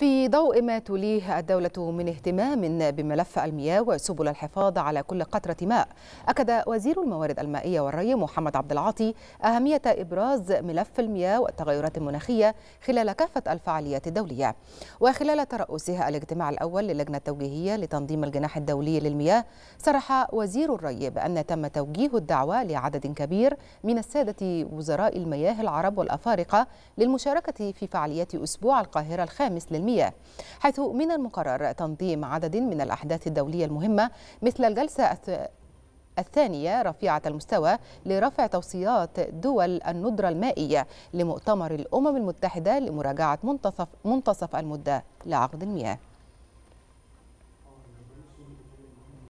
في ضوء ما توليه الدولة من اهتمام بملف المياه وسبل الحفاظ على كل قطرة ماء أكد وزير الموارد المائية والري محمد عبد العاطي أهمية إبراز ملف المياه والتغيرات المناخية خلال كافة الفعاليات الدولية وخلال ترأسها الاجتماع الأول للجنة التوجيهية لتنظيم الجناح الدولي للمياه صرح وزير الري بأن تم توجيه الدعوة لعدد كبير من السادة وزراء المياه العرب والأفارقة للمشاركة في فعاليات أسبوع القاهرة الخامس للمياه العالمية حيث من المقرر تنظيم عدد من الأحداث الدولية المهمة مثل الجلسة الثانية رفيعة المستوى لرفع توصيات دول الندرة المائية لمؤتمر الأمم المتحدة لمراجعة منتصف, منتصف المدة لعقد المياه